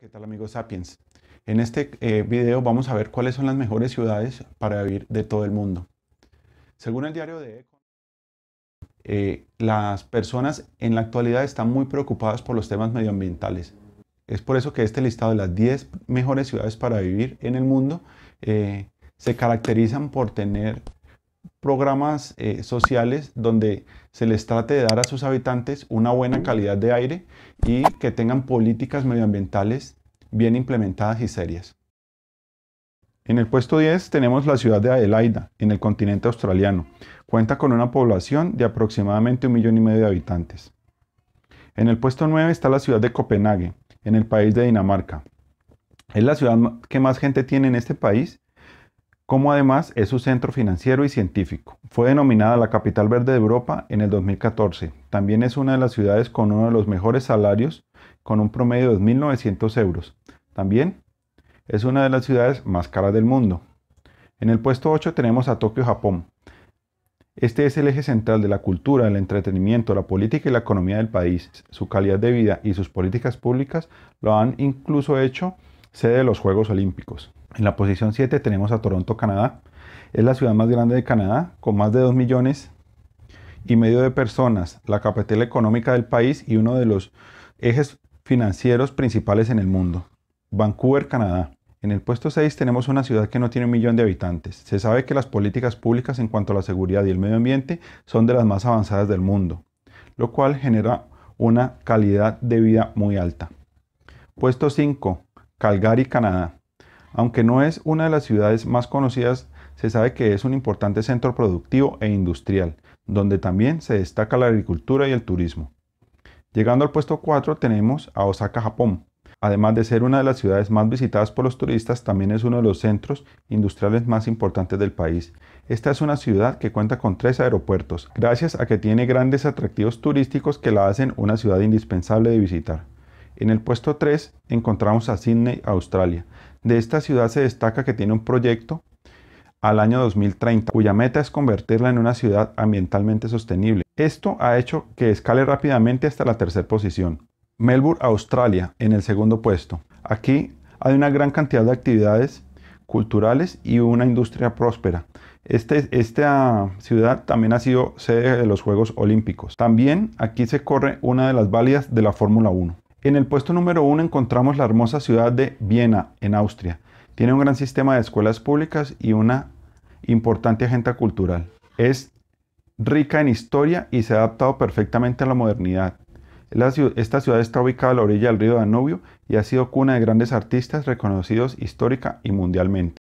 ¿Qué tal amigos Sapiens? En este eh, video vamos a ver cuáles son las mejores ciudades para vivir de todo el mundo. Según el diario de Eco, eh, las personas en la actualidad están muy preocupadas por los temas medioambientales. Es por eso que este listado de las 10 mejores ciudades para vivir en el mundo eh, se caracterizan por tener programas eh, sociales donde se les trate de dar a sus habitantes una buena calidad de aire y que tengan políticas medioambientales bien implementadas y serias. En el puesto 10 tenemos la ciudad de Adelaida, en el continente australiano. Cuenta con una población de aproximadamente un millón y medio de habitantes. En el puesto 9 está la ciudad de Copenhague, en el país de Dinamarca. Es la ciudad que más gente tiene en este país como además es su centro financiero y científico. Fue denominada la capital verde de Europa en el 2014. También es una de las ciudades con uno de los mejores salarios, con un promedio de 2.900 euros. También es una de las ciudades más caras del mundo. En el puesto 8 tenemos a Tokio, Japón. Este es el eje central de la cultura, el entretenimiento, la política y la economía del país. Su calidad de vida y sus políticas públicas lo han incluso hecho sede de los Juegos Olímpicos. En la posición 7 tenemos a Toronto, Canadá. Es la ciudad más grande de Canadá, con más de 2 millones y medio de personas, la capital económica del país y uno de los ejes financieros principales en el mundo. Vancouver, Canadá. En el puesto 6 tenemos una ciudad que no tiene un millón de habitantes. Se sabe que las políticas públicas en cuanto a la seguridad y el medio ambiente son de las más avanzadas del mundo, lo cual genera una calidad de vida muy alta. Puesto 5. Calgary, Canadá. Aunque no es una de las ciudades más conocidas, se sabe que es un importante centro productivo e industrial, donde también se destaca la agricultura y el turismo. Llegando al puesto 4 tenemos a Osaka, Japón. Además de ser una de las ciudades más visitadas por los turistas, también es uno de los centros industriales más importantes del país. Esta es una ciudad que cuenta con tres aeropuertos, gracias a que tiene grandes atractivos turísticos que la hacen una ciudad indispensable de visitar. En el puesto 3 encontramos a Sydney, Australia. De esta ciudad se destaca que tiene un proyecto al año 2030, cuya meta es convertirla en una ciudad ambientalmente sostenible. Esto ha hecho que escale rápidamente hasta la tercera posición. Melbourne, Australia, en el segundo puesto. Aquí hay una gran cantidad de actividades culturales y una industria próspera. Este, esta ciudad también ha sido sede de los Juegos Olímpicos. También aquí se corre una de las válidas de la Fórmula 1. En el puesto número uno encontramos la hermosa ciudad de Viena, en Austria. Tiene un gran sistema de escuelas públicas y una importante agenda cultural. Es rica en historia y se ha adaptado perfectamente a la modernidad. esta ciudad está ubicada a la orilla del río Danubio y ha sido cuna de grandes artistas reconocidos histórica y mundialmente.